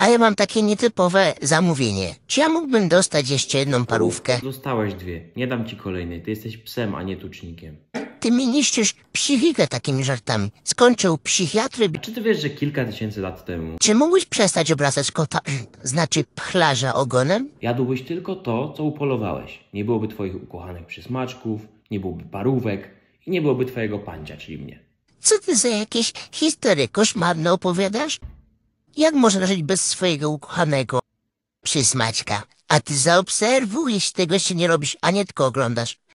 A ja mam takie nietypowe zamówienie. Czy ja mógłbym dostać jeszcze jedną parówkę? Dostałeś dwie. Nie dam ci kolejnej. Ty jesteś psem, a nie tucznikiem. Ty mi niszczysz psychikę takimi żartami. Skończył psychiatry. Czy ty wiesz, że kilka tysięcy lat temu Czy mógłbyś przestać obracać kota, znaczy pchlarza ogonem? jadłbyś tylko to, co upolowałeś? Nie byłoby twoich ukochanych przysmaczków, nie byłoby parówek i nie byłoby twojego pancia, czyli mnie. Co ty za jakieś historie koszmarne opowiadasz? Jak można żyć bez swojego ukochanego? Przysmaćka, A ty zaobserwujesz, tego się nie robisz, a nie tylko oglądasz.